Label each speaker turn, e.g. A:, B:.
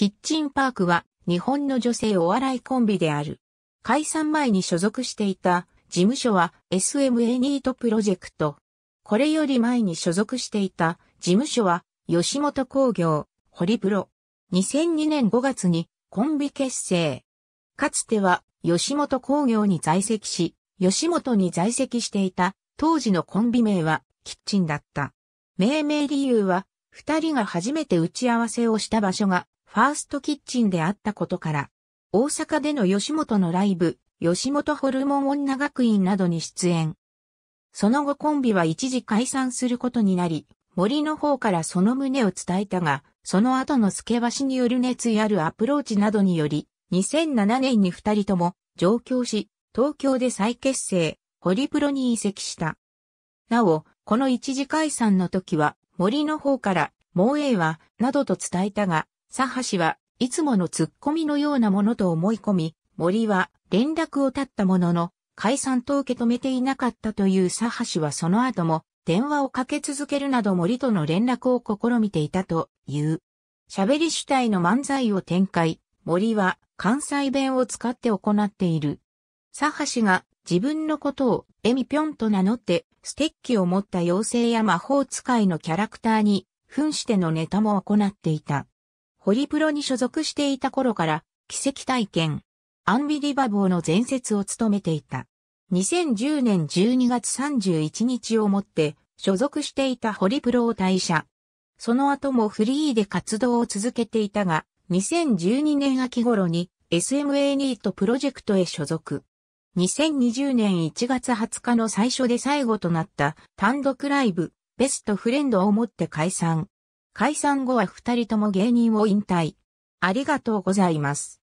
A: キッチ
B: ンパークは日本の女性お笑いコンビである。解散前に所属していた事務所は SMA ニートプロジェクト。これより前に所属していた事務所は吉本工業、ホリプロ。2002年5月にコンビ結成。かつては吉本工業に在籍し、吉本に在籍していた当時のコンビ名はキッチンだった。命名理由は二人が初めて打ち合わせをした場所がファーストキッチンであったことから、大阪での吉本のライブ、吉本ホルモン女学院などに出演。その後コンビは一時解散することになり、森の方からその旨を伝えたが、その後の付け橋による熱意あるアプローチなどにより、2007年に二人とも上京し、東京で再結成、ホリプロに移籍した。なお、この一時解散の時は、森の方から、もうええわ、などと伝えたが、佐ハ氏はいつもの突っ込みのようなものと思い込み、森は連絡を絶ったものの、解散と受け止めていなかったという佐ハ氏はその後も電話をかけ続けるなど森との連絡を試みていたという。喋り主体の漫才を展開、森は関西弁を使って行っている。佐ハ氏が自分のことをエミピョンと名乗ってステッキを持った妖精や魔法使いのキャラクターに扮してのネタも行っていた。ホリプロに所属していた頃から、奇跡体験、アンビリバボーの前説を務めていた。2010年12月31日をもって、所属していたホリプロを退社。その後もフリーで活動を続けていたが、2012年秋頃に SMA ニートプロジェクトへ所属。2020年1月20日の最初で最後となった単独ライブ、ベストフレンドをもって解散。解散後は二人とも芸人を引退。あり
A: がとうございます。